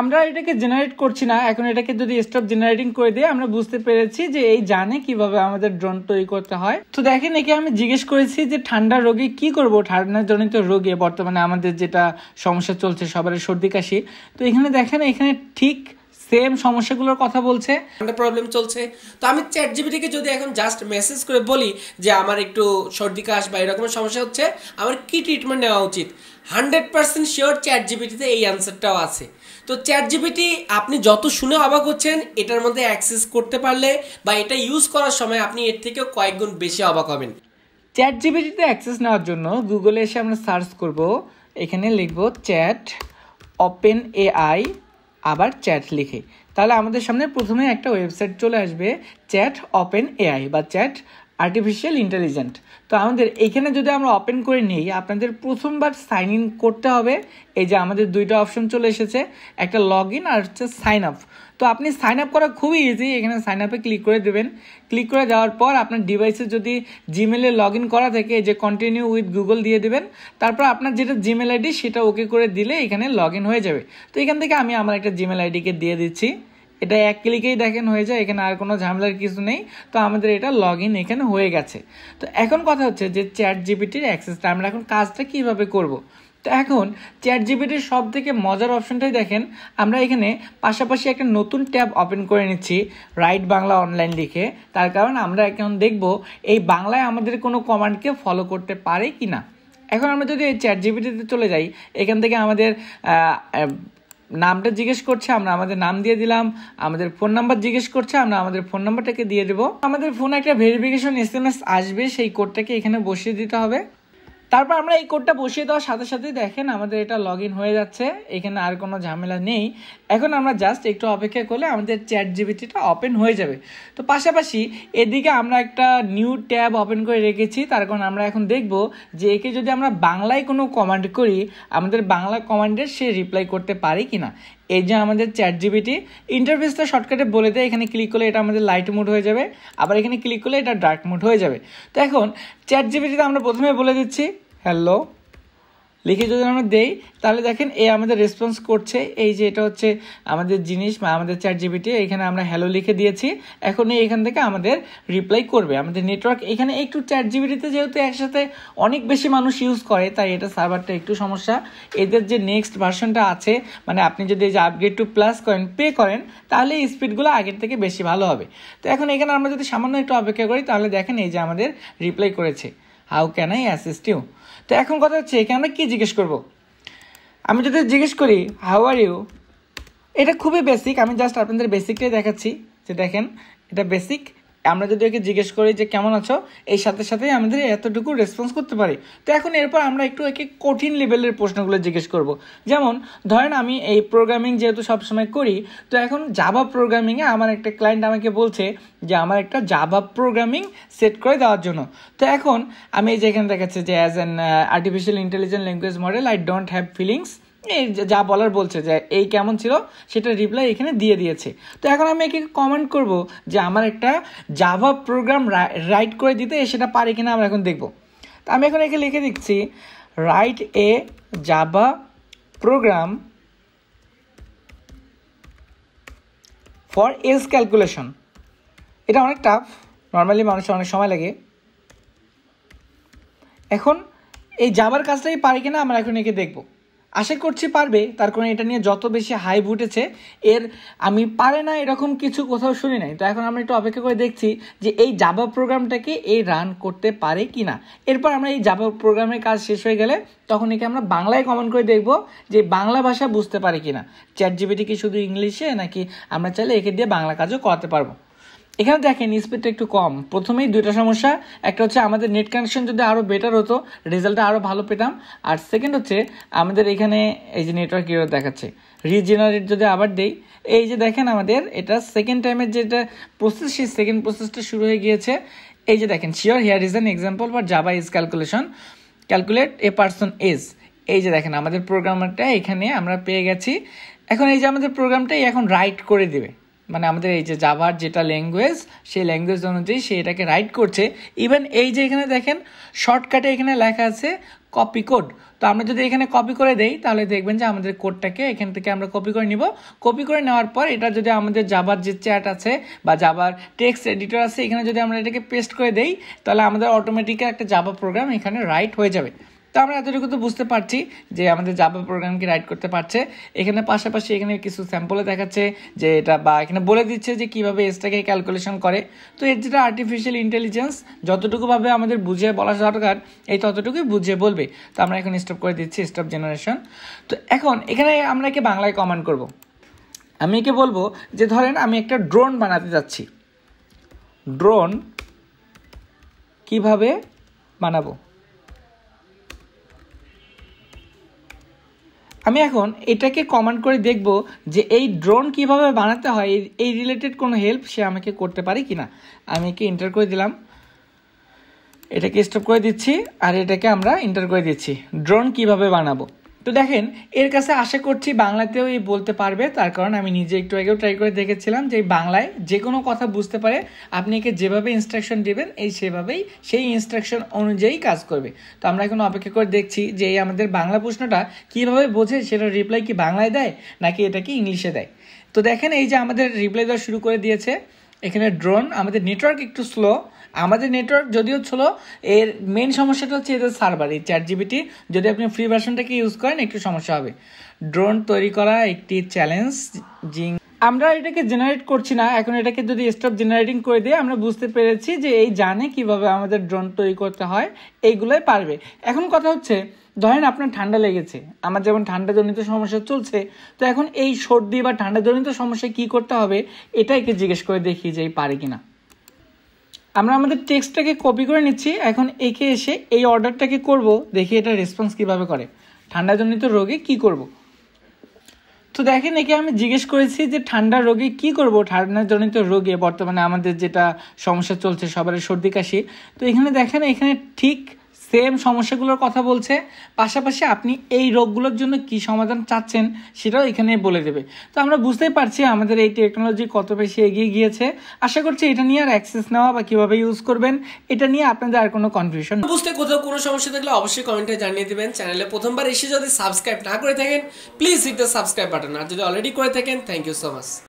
আমরা এটাকে জেনারেট করছি না এখন এটাকে যদি স্টপ জেনারেটিং করে দিয়ে আমরা বুঝতে পেরেছি যে এই জানে কিভাবে আমাদের ড্রোন তৈরি করতে হয় তো দেখেন একে আমি জিজ্ঞেস করেছি যে ঠান্ডা রোগে কি করব ঠান্ডা জনিত রোগে বর্তমানে আমাদের যেটা সমস্যা চলছে সবার সর্দি কাশি তো এখানে দেখেন এখানে ঠিক সেম সমস্যাগুলোর কথা বলছে একটা প্রবলেম চলছে তো আমি চ্যাট জিবিটিকে যদি এখন জাস্ট মেসেজ করে বলি যে আমার একটু সর্দি কাশ বা এরকম সমস্যা হচ্ছে আমার কি ট্রিটমেন্ট নেওয়া উচিত হান্ড্রেড পার্সেন্ট শিওর চ্যাট জিবিটিতে এই অ্যান্সারটাও আছে তো চ্যাট জিবিটি আপনি যত শুনে অবাক হচ্ছেন এটার মধ্যে অ্যাক্সেস করতে পারলে বা এটা ইউজ করার সময় আপনি এর থেকেও কয়েক গুণ বেশি অবাক হবেন চ্যাট জিবিটিতে অ্যাক্সেস নেওয়ার জন্য গুগলে এসে আমরা সার্চ করব এখানে লিখব চ্যাট ওপেন এআই আবার চ্যাট লিখে তাহলে আমাদের সামনে প্রথমে একটা ওয়েবসাইট চলে আসবে চ্যাট ওপেন এআই বা চ্যাট আর্টিফিশিয়াল ইন্টেলিজেন্ট তো আমাদের এখানে যদি আমরা ওপেন করে নিই আপনাদের প্রথমবার সাইন ইন করতে হবে এই যে আমাদের দুইটা অপশন চলে এসেছে একটা লগ ইন আর হচ্ছে সাইন আপ তো আপনি সাইন আপ করা খুবই ইজি এখানে সাইন আপে ক্লিক করে দেবেন ক্লিক করে যাওয়ার পর আপনার ডিভাইসে যদি জিমেলে লগ ইন করা থাকে যে কন্টিনিউ উইথ গুগল দিয়ে দেবেন তারপর আপনার যেটা জিমেল আইডি সেটা ওকে করে দিলে এখানে লগ ইন হয়ে যাবে তো এখান থেকে আমি আমার একটা জিমেল আইডিকে দিয়ে দিচ্ছি এটা এক ক্লিকেই দেখেন হয়ে যায় এখানে আর কোনো ঝামেলার কিছু নেই তো আমাদের এটা লগ ইন এখানে হয়ে গেছে তো এখন কথা হচ্ছে যে চ্যাট জিপিটির অ্যাক্সেসটা আমরা এখন কাজটা কীভাবে করব তো এখন চ্যাট জিপিটির সব থেকে মজার অপশনটাই দেখেন আমরা এখানে পাশাপাশি একটা নতুন ট্যাব ওপেন করে নিচ্ছি রাইট বাংলা অনলাইন লিখে তার কারণ আমরা এখন দেখব এই বাংলায় আমাদের কোনো কমান্ডকে ফলো করতে পারে কি না এখন আমরা যদি চ্যাট জিপিটিতে চলে যাই এখান থেকে আমাদের নামটা জিজ্ঞেস করছে আমরা আমাদের নাম দিয়ে দিলাম আমাদের ফোন নাম্বার জিজ্ঞেস করছে আমরা আমাদের ফোন নাম্বারটাকে দিয়ে দেবো আমাদের ফোনে একটা ভেরিফিকেশন এস এম এস আসবে সেই কোডটাকে এখানে বসিয়ে দিতে হবে তারপর আমরা এই কোডটা বসিয়ে দেওয়ার সাথে সাথেই দেখেন আমাদের এটা লগ হয়ে যাচ্ছে এখানে আর কোনো ঝামেলা নেই এখন আমরা জাস্ট একটু অপেক্ষা করলে আমাদের চ্যাট জিবিটিটা ওপেন হয়ে যাবে তো পাশাপাশি এদিকে আমরা একটা নিউ ট্যাব ওপেন করে রেখেছি তার কারণ আমরা এখন দেখব যে একে যদি আমরা বাংলায় কোনো কমান্ড করি আমাদের বাংলা কমান্ডের সে রিপ্লাই করতে পারে কি না এই যে আমাদের চ্যাট জিবিটি ইন্টারফেসটা শর্টকাটে বলে দেয় এখানে ক্লিক করলে এটা আমাদের লাইট মোড হয়ে যাবে আবার এখানে ক্লিক করলে এটা ডার্ক মোড হয়ে যাবে তো এখন চ্যাট জিবিটিতে আমরা প্রথমে বলে দিচ্ছি হ্যালো লিখে যদি আমরা দেই তাহলে দেখেন এ আমাদের রেসপন্স করছে এই যে এটা হচ্ছে আমাদের জিনিস বা আমাদের চ্যাট জিবিটি এখানে আমরা হ্যালো লিখে দিয়েছি এখন এখান থেকে আমাদের রিপ্লাই করবে আমাদের নেটওয়ার্ক এখানে একটু চ্যাট জিবিটিতে যেহেতু একসাথে অনেক বেশি মানুষ ইউজ করে তাই এটা সার্ভারটা একটু সমস্যা এদের যে নেক্সট ভার্সনটা আছে মানে আপনি যদি এই যে আপগ্রেড টু প্লাস করেন পে করেন তাহলে এই স্পিডগুলো আগের থেকে বেশি ভালো হবে তো এখন এখানে আমরা যদি সামান্য একটু অপেক্ষা করি তাহলে দেখেন এই যে আমাদের রিপ্লাই করেছে how can I assist you তো এখন কথা হচ্ছে এখানে আমরা কী জিজ্ঞেস করবো আমি যদি জিজ্ঞেস করি হাউ আর ইউ এটা খুবই বেসিক আমি জাস্ট আপনাদের বেসিকটাই দেখাচ্ছি যে দেখেন এটা বেসিক আমরা যদি ওকে জিজ্ঞেস করি যে কেমন আছো এই সাথে সাথেই আমাদের এতটুকু রেসপন্স করতে পারি তো এখন এরপর আমরা একটু একে কঠিন লেভেলের প্রশ্নগুলো জিজ্ঞেস করব যেমন ধরেন আমি এই প্রোগ্রামিং যেহেতু সবসময় করি তো এখন জাভা প্রোগ্রামিংয়ে আমার একটা ক্লায়েন্ট আমাকে বলছে যে আমার একটা জাভা প্রোগ্রামিং সেট করে দেওয়ার জন্য তো এখন আমি যেখানে দেখাচ্ছি যে as an artificial intelligent language model I don't have feelings এই যা বলার বলছে যে এই কেমন ছিল সেটা রিপ্লাই এখানে দিয়ে দিয়েছে তো এখন আমি একে কমেন্ট করব যে আমার একটা জাভা প্রোগ্রাম রাইট করে দিতে সেটা পারি কিনা আমরা এখন দেখব তো আমি এখন একে লিখে দিচ্ছি write a Java program for else calculation এটা অনেক টাফ নর্মালি মানুষের অনেক সময় লাগে এখন এই যাবার কাজটাই পারি কিনা আমরা এখন একে দেখবো আশা করছি পারবে তার কারণ এটা নিয়ে যত বেশি হাইপ উঠেছে এর আমি পারে না এরকম কিছু কোথাও শুনি নাই তো এখন আমরা একটু অপেক্ষা করে দেখছি যে এই জাবা প্রোগ্রামটাকে এই রান করতে পারে কি না এরপর আমরা এই জাবা প্রোগ্রামের কাজ শেষ হয়ে গেলে তখন একে আমরা বাংলায় কমেন্ট করে দেখব যে বাংলা ভাষা বুঝতে পারে কি না চ্যাট জিবিটি কি শুধু ইংলিশে নাকি আমরা চাইলে একে দিয়ে বাংলা কাজও করাতে পারবো এখানে দেখেন স্পিডটা একটু কম প্রথমেই দুইটা সমস্যা একটা হচ্ছে আমাদের নেট কানেকশন যদি আরও বেটার হতো রেজাল্টটা আরও ভালো পেতাম আর সেকেন্ড হচ্ছে আমাদের এখানে এই যে নেটওয়ার্ক কীভাবে দেখাচ্ছে রিজেনারেট যদি আবার দেই এই যে দেখেন আমাদের এটা সেকেন্ড টাইমের যেটা প্রসেস সেই সেকেন্ড প্রসেসটা শুরু হয়ে গিয়েছে এই যে দেখেন sure here is an example বা Java is calculation calculate a person is এই যে দেখেন আমাদের প্রোগ্রামটা এখানে আমরা পেয়ে গেছি এখন এই যে আমাদের প্রোগ্রামটাই এখন রাইট করে দেবে মানে আমাদের এই যে যাবার যেটা ল্যাঙ্গুয়েজ সেই ল্যাঙ্গুয়েজ অনুযায়ী সে এটাকে রাইট করছে ইভেন এই যে এখানে দেখেন শর্টকাটে এখানে লেখা আছে কপি কোড তো আমরা যদি এখানে কপি করে দেই তাহলে দেখবেন যে আমাদের কোডটাকে এখান থেকে আমরা কপি করে নিব কপি করে নেওয়ার পর এটা যদি আমাদের জাবার যে চ্যাট আছে বা জাবার টেক্সট এডিটর আছে এখানে যদি আমরা এটাকে পেস্ট করে দেই তাহলে আমাদের অটোমেটিক্যাল একটা যাবার প্রোগ্রাম এখানে রাইট হয়ে যাবে তো আমরা এতটুকু তো বুঝতে পারছি যে আমাদের জাভা প্রোগ্রামকে রাইড করতে পারছে এখানে পাশাপাশি এখানে কিছু স্যাম্পলে দেখাচ্ছে যে এটা বা এখানে বলে দিচ্ছে যে কীভাবে এসটাকে ক্যালকুলেশন করে তো এর যেটা আর্টিফিশিয়াল ইন্টেলিজেন্স যতটুকুভাবে আমাদের বুঝে বলা দরকার এই ততটুকুই বুঝিয়ে বলবে তো আমরা এখন স্টপ করে দিচ্ছি স্টপ জেনারেশন তো এখন এখানে আমরা একে বাংলায় কমান্ড করব। আমি একে বলবো যে ধরেন আমি একটা ড্রোন বানাতে যাচ্ছি ড্রোন কিভাবে বানাবো আমি এখন এটাকে কমান্ড করে দেখব যে এই ড্রোন কিভাবে বানাতে হয় এই রিলেটেড কোনো হেল্প সে আমাকে করতে পারে কি না আমি একে ইন্টার করে দিলাম এটাকে স্টপ করে দিচ্ছি আর এটাকে আমরা ইন্টার করে দিচ্ছি ড্রোন কিভাবে বানাবো তো দেখেন এর কাছে আশা করছি বাংলাতেও এই বলতে পারবে তার কারণ আমি নিজে একটু আগেও ট্রাই করে দেখেছিলাম যে বাংলায় যে কোনো কথা বুঝতে পারে আপনি একে যেভাবে ইনস্ট্রাকশন দেবেন এই সেভাবেই সেই ইনস্ট্রাকশন অনুযায়ী কাজ করবে তো আমরা এখন অপেক্ষা করে দেখছি যে এই আমাদের বাংলা প্রশ্নটা কীভাবে বোঝে সেটা রিপ্লাই কি বাংলায় দেয় নাকি এটা কি ইংলিশে দেয় তো দেখেন এই যে আমাদের রিপ্লাই দেওয়া শুরু করে দিয়েছে এখানে ড্রোন আমাদের নেটওয়ার্ক একটু স্লো আমাদের নেটওয়ার্ক যদিও ছিল এর মেন সমস্যাটা হচ্ছে এদের সার্ভার এই চ্যাট জিবিটি যদি আপনি ফ্রি ভার্সনটাকে ইউজ করেন একটু সমস্যা হবে ড্রোন তৈরি করা একটি চ্যালেঞ্জ জিং আমরা এটাকে জেনারেট করছি না এখন এটাকে যদি স্টপ জেনারেটিং করে দিয়ে আমরা বুঝতে পেরেছি যে এই জানে কিভাবে আমাদের ড্রোন তৈরি করতে হয় এইগুলোই পারবে এখন কথা হচ্ছে ধরেন আপনার ঠান্ডা লেগেছে আমার যেমন ঠান্ডা জনিত সমস্যা চলছে তো এখন এই সর্দি বা ঠান্ডা জনিত সমস্যা কি করতে হবে এটা একে জিজ্ঞেস করে দেখি যে এই পারে কিনা আমরা আমাদের টেক্সটটাকে কপি করে নিচ্ছি এখন একে এসে এই অর্ডারটাকে করব দেখি এটা রেসপন্স কিভাবে করে ঠান্ডাজনিত রোগে কি করব। তো দেখেন একে আমি জিজ্ঞেস করেছি যে ঠান্ডা রোগে কি করব ঠান্ডাজনিত রোগে বর্তমানে আমাদের যেটা সমস্যা চলছে সবার সর্দি কাশি তো এখানে দেখেন এখানে ঠিক সেম সমস্যাগুলোর কথা বলছে পাশাপাশি আপনি এই রোগগুলোর জন্য কি সমাধান চাচ্ছেন সেটাও এখানে বলে দেবে তো আমরা বুঝতেই পারছি আমাদের এই টেকনোলজি কত বেশি এগিয়ে গিয়েছে আশা করছি এটা নিয়ে আর অ্যাক্সেস নেওয়া বা কীভাবে ইউজ করবেন এটা নিয়ে আপনাদের আর কোনো কনফিউশন বুঝতে কোথাও কোনো সমস্যা থাকলে অবশ্যই কমেন্টে জানিয়ে দেবেন চ্যানেলে প্রথমবার এসে যদি সাবস্ক্রাইব না করে থাকেন please hit the subscribe button আর যদি অলরেডি করে থাকেন থ্যাংক ইউ সো মাচ